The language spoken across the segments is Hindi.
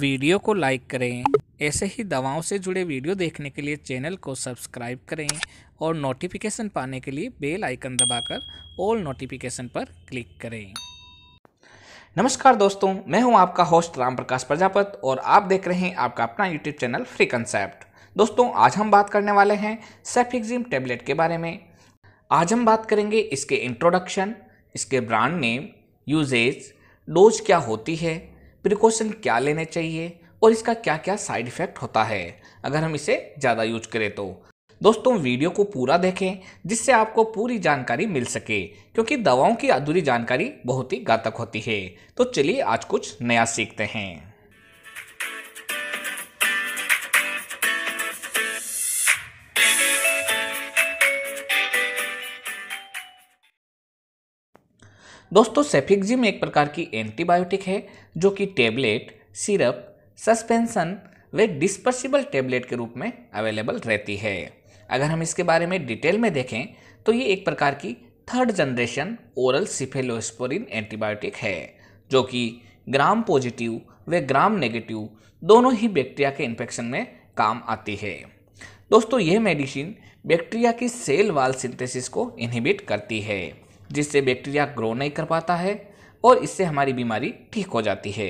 वीडियो को लाइक करें ऐसे ही दवाओं से जुड़े वीडियो देखने के लिए चैनल को सब्सक्राइब करें और नोटिफिकेशन पाने के लिए बेल आइकन दबाकर ऑल नोटिफिकेशन पर क्लिक करें नमस्कार दोस्तों मैं हूं आपका होस्ट राम प्रकाश प्रजापत और आप देख रहे हैं आपका अपना यूट्यूब चैनल फ्री कंसेप्ट दोस्तों आज हम बात करने वाले हैं सेफिक्जिम टेबलेट के बारे में आज हम बात करेंगे इसके इंट्रोडक्शन इसके ब्रांड नेम यूजेज डोज क्या होती है प्रिकॉशन क्या लेने चाहिए और इसका क्या क्या साइड इफ़ेक्ट होता है अगर हम इसे ज़्यादा यूज करें तो दोस्तों वीडियो को पूरा देखें जिससे आपको पूरी जानकारी मिल सके क्योंकि दवाओं की अधूरी जानकारी बहुत ही घातक होती है तो चलिए आज कुछ नया सीखते हैं दोस्तों सेफिक्जिम एक प्रकार की एंटीबायोटिक है जो कि टेबलेट सिरप सस्पेंसन व डिस्पर्सिबल टेबलेट के रूप में अवेलेबल रहती है अगर हम इसके बारे में डिटेल में देखें तो ये एक प्रकार की third generation oral cephalosporin antibiotic है जो कि ग्राम पॉजिटिव व ग्राम नेगेटिव दोनों ही बैक्टीरिया के इन्फेक्शन में काम आती है दोस्तों यह मेडिसिन बैक्टीरिया की सेल वाल सिंथेसिस को इनहिबिट करती है जिससे बैक्टीरिया ग्रो नहीं कर पाता है और इससे हमारी बीमारी ठीक हो जाती है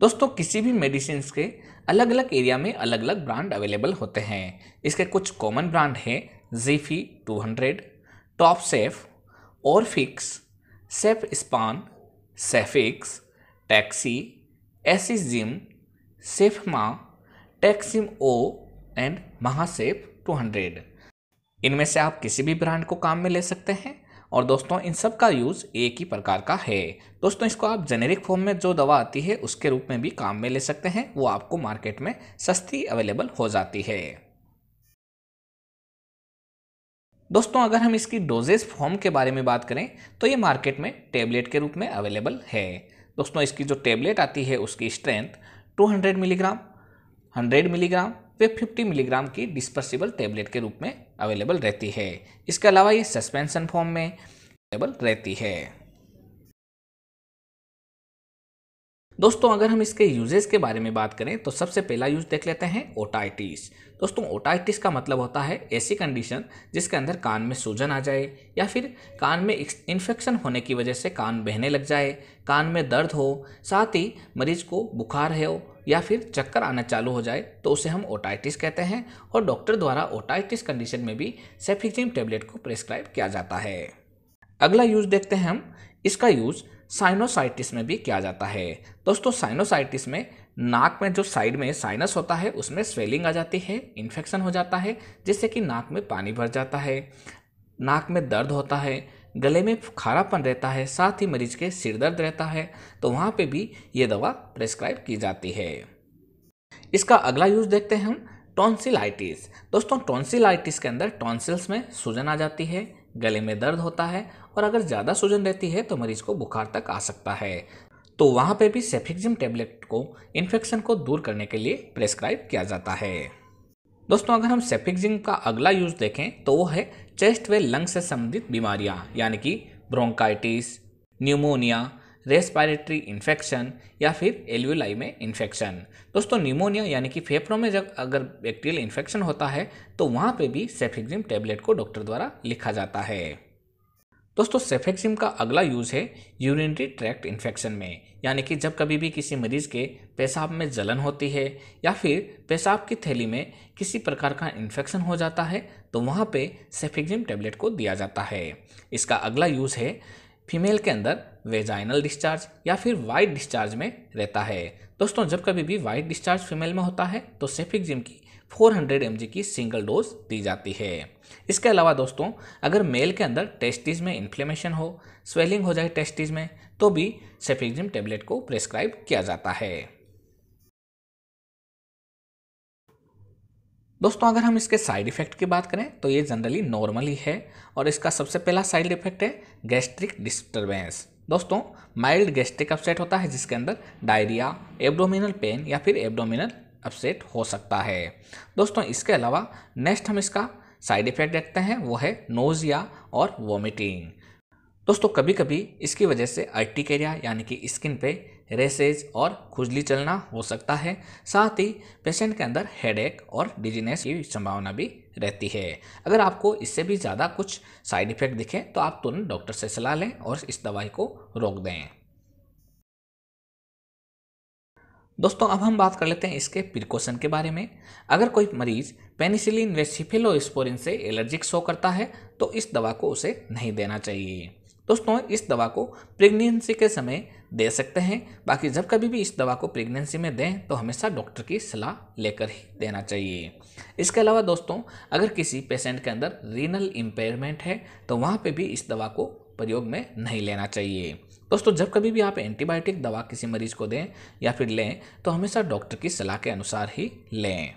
दोस्तों किसी भी मेडिसिन के अलग अलग एरिया में अलग अलग ब्रांड अवेलेबल होते हैं इसके कुछ कॉमन ब्रांड हैं जीफी 200, टॉप सेफ और फिक्स सेफ स्पान सेफिक्स टैक्सी एसी जिम सेफमा टैक्सिम ओ एंड महासेफ 200 इनमें से आप किसी भी ब्रांड को काम में ले सकते हैं और दोस्तों इन सब का यूज़ एक ही प्रकार का है दोस्तों इसको आप जेनेरिक फॉर्म में जो दवा आती है उसके रूप में भी काम में ले सकते हैं वो आपको मार्केट में सस्ती अवेलेबल हो जाती है दोस्तों अगर हम इसकी डोजेज फॉर्म के बारे में बात करें तो ये मार्केट में टेबलेट के रूप में अवेलेबल है दोस्तों इसकी जो टेबलेट आती है उसकी स्ट्रेंथ 200 मिलीग्राम 100 मिलीग्राम वे 50 मिलीग्राम की डिस्पर्सिबल टेबलेट के रूप में अवेलेबल रहती है इसके अलावा ये सस्पेंशन फॉर्म में अवेलेबल रहती है दोस्तों अगर हम इसके यूजेस के बारे में बात करें तो सबसे पहला यूज देख लेते हैं ओटाइटिस दोस्तों ओटाइटिस का मतलब होता है ऐसी कंडीशन जिसके अंदर कान में सूजन आ जाए या फिर कान में इन्फेक्शन होने की वजह से कान बहने लग जाए कान में दर्द हो साथ ही मरीज को बुखार है हो या फिर चक्कर आना चालू हो जाए तो उसे हम ओटाइटिस कहते हैं और डॉक्टर द्वारा ओटाइटिस कंडीशन में भी सेफिक्जिम टेबलेट को प्रेस्क्राइब किया जाता है अगला यूज़ देखते हैं हम इसका यूज़ साइनोसाइटिस में भी किया जाता है दोस्तों साइनोसाइटिस में नाक में जो साइड में साइनस होता है उसमें स्वेलिंग आ जाती है इन्फेक्शन हो जाता है जिससे कि नाक में पानी भर जाता है नाक में दर्द होता है गले में खारापन रहता है साथ ही मरीज के सिर दर्द रहता है तो वहाँ पे भी ये दवा प्रेस्क्राइब की जाती है इसका अगला यूज देखते हैं हम टॉन्सिलाइटिस दोस्तों टॉन्सिलाइटिस के अंदर टॉन्सिल्स में सूजन आ जाती है गले में दर्द होता है और अगर ज़्यादा सूजन रहती है तो मरीज को बुखार तक आ सकता है तो वहाँ पे भी सेफिक्जिम टेबलेट को इन्फेक्शन को दूर करने के लिए प्रेस्क्राइब किया जाता है दोस्तों अगर हम सेफिक्जिंग का अगला यूज़ देखें तो वो है चेस्ट व लंग से संबंधित बीमारियाँ यानी कि ब्रोंकाइटिस न्यूमोनिया रेस्पायरेटरी इन्फेक्शन या फिर एल्यूलाई में इन्फेक्शन दोस्तों निमोनिया यानी कि फेफड़ों में जब अगर बैक्टीरियल इन्फेक्शन होता है तो वहाँ पे भी सेफिक्जिम टेबलेट को डॉक्टर द्वारा लिखा जाता है दोस्तों सेफेक्सिम का अगला यूज़ है यूरिनरी ट्रैक्ट इन्फेक्शन में यानी कि जब कभी भी किसी मरीज़ के पेशाब में जलन होती है या फिर पेशाब की थैली में किसी प्रकार का इन्फेक्शन हो जाता है तो वहाँ पे सेफेक्सिम टेबलेट को दिया जाता है इसका अगला यूज़ है फीमेल के अंदर वेजाइनल डिस्चार्ज या फिर वाइट डिस्चार्ज में रहता है दोस्तों जब कभी भी वाइट डिस्चार्ज फीमेल में होता है तो सेफिक जिम की 400 हंड्रेड की सिंगल डोज दी जाती है इसके अलावा दोस्तों अगर मेल के अंदर टेस्टिस में इन्फ्लेमेशन हो स्वेलिंग हो जाए टेस्टिस में तो भी सेफिजिम टेबलेट को प्रेस्क्राइब किया जाता है दोस्तों अगर हम इसके साइड इफेक्ट की बात करें तो ये जनरली नॉर्मल ही है और इसका सबसे पहला साइड इफेक्ट है गैस्ट्रिक डिस्टर्बेंस दोस्तों माइल्ड गैस्ट्रिक अपसेट होता है जिसके अंदर डायरिया एब्डोमिनल पेन या फिर एब्डोमिनल अपसेट हो सकता है दोस्तों इसके अलावा नेक्स्ट हम इसका साइड इफेक्ट देखते हैं वो है नोज़िया और वॉमिटिंग दोस्तों कभी कभी इसकी वजह से अर्टिक एरिया यानी कि स्किन पे रेसेज और खुजली चलना हो सकता है साथ ही पेशेंट के अंदर हेडेक और डिजीनेस की संभावना भी रहती है अगर आपको इससे भी ज़्यादा कुछ साइड इफेक्ट दिखे तो आप तुरंत डॉक्टर से सलाह लें और इस दवाई को रोक दें दोस्तों अब हम बात कर लेते हैं इसके प्रिकॉशन के बारे में अगर कोई मरीज पेनिसिलिन व सिफिलोस्पोरिन से एलर्जिक शो करता है तो इस दवा को उसे नहीं देना चाहिए दोस्तों इस दवा को प्रेगनेंसी के समय दे सकते हैं बाकी जब कभी भी इस दवा को प्रेगनेंसी में दें तो हमेशा डॉक्टर की सलाह लेकर ही देना चाहिए इसके अलावा दोस्तों अगर किसी पेशेंट के अंदर रीनल इम्पेयरमेंट है तो वहाँ पे भी इस दवा को प्रयोग में नहीं लेना चाहिए दोस्तों जब कभी भी आप एंटीबायोटिक दवा किसी मरीज को दें या फिर लें तो हमेशा डॉक्टर की सलाह के अनुसार ही लें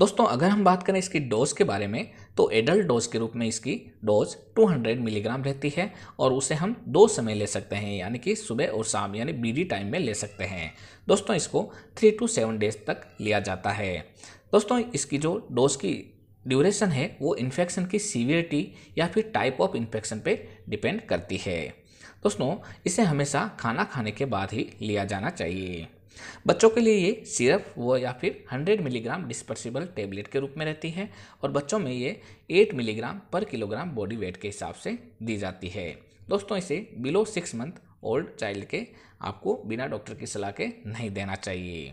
दोस्तों अगर हम बात करें इसकी डोज के बारे में तो एडल्ट डोज के रूप में इसकी डोज 200 मिलीग्राम रहती है और उसे हम दो समय ले सकते हैं यानी कि सुबह और शाम यानी बीडी टाइम में ले सकते हैं दोस्तों इसको थ्री टू सेवन डेज तक लिया जाता है दोस्तों इसकी जो डोज की ड्यूरेशन है वो इन्फेक्शन की सीवियरिटी या फिर टाइप ऑफ इन्फेक्शन पे डिपेंड करती है दोस्तों इसे हमेशा खाना खाने के बाद ही लिया जाना चाहिए बच्चों के लिए ये सिरप व या फिर 100 मिलीग्राम डिस्पर्सिबल टेबलेट के रूप में रहती है और बच्चों में ये 8 मिलीग्राम पर किलोग्राम बॉडी वेट के हिसाब से दी जाती है दोस्तों इसे below six month old child के आपको बिना डॉक्टर की सलाह के नहीं देना चाहिए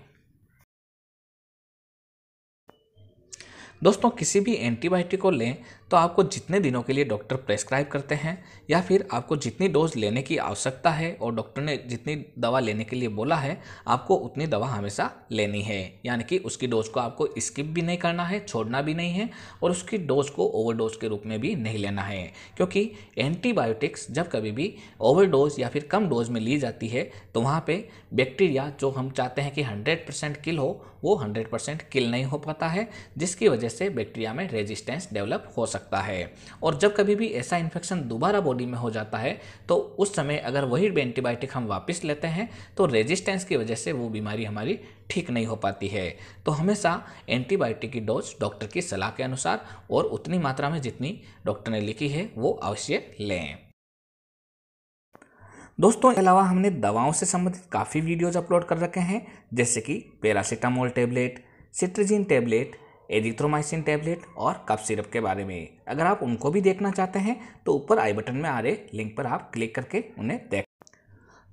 दोस्तों किसी भी एंटीबायोटिक को लें तो आपको जितने दिनों के लिए डॉक्टर प्रेस्क्राइब करते हैं या फिर आपको जितनी डोज लेने की आवश्यकता है और डॉक्टर ने जितनी दवा लेने के लिए बोला है आपको उतनी दवा हमेशा लेनी है यानी कि उसकी डोज को आपको स्किप भी नहीं करना है छोड़ना भी नहीं है और उसकी डोज को ओवरडोज के रूप में भी नहीं लेना है क्योंकि एंटीबायोटिक्स जब कभी भी ओवरडोज या फिर कम डोज में ली जाती है तो वहाँ पर बैक्टीरिया जो हम चाहते हैं कि हंड्रेड परसेंट किल हो वो हंड्रेड परसेंट किल नहीं हो पाता है जिसकी वजह से बैक्टीरिया में रेजिस्टेंस डेवलप हो सकता सकता है और जब कभी भी ऐसा इन्फेक्शन दोबारा बॉडी में हो जाता है तो उस समय अगर वही एंटीबायोटिक हम वापस लेते हैं तो रेजिस्टेंस की वजह से वो बीमारी हमारी ठीक नहीं हो पाती है तो हमेशा एंटीबायोटिक की डोज डॉक्टर की सलाह के अनुसार और उतनी मात्रा में जितनी डॉक्टर ने लिखी है वो अवश्य लें दोस्तों अलावा हमने दवाओं से संबंधित काफ़ी वीडियोज अपलोड कर रखे हैं जैसे कि paracetamol tablet cetirizine tablet azithromycin tablet और कप सिरप के बारे में अगर आप उनको भी देखना चाहते हैं तो ऊपर आई बटन में आ रहे लिंक पर आप क्लिक करके उन्हें देख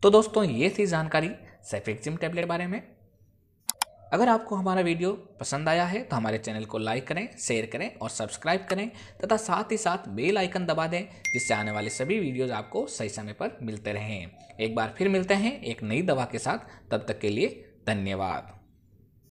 तो दोस्तों ये थी जानकारी सेफेक्सिम टैबलेट बारे में अगर आपको हमारा वीडियो पसंद आया है तो हमारे चैनल को लाइक करें शेयर करें और सब्सक्राइब करें तथा साथ ही साथ बेल आइकन दबा दें जिससे आने वाले सभी वीडियोज आपको सही समय पर मिलते रहें एक बार फिर मिलते हैं एक नई दवा के साथ तब तक के लिए धन्यवाद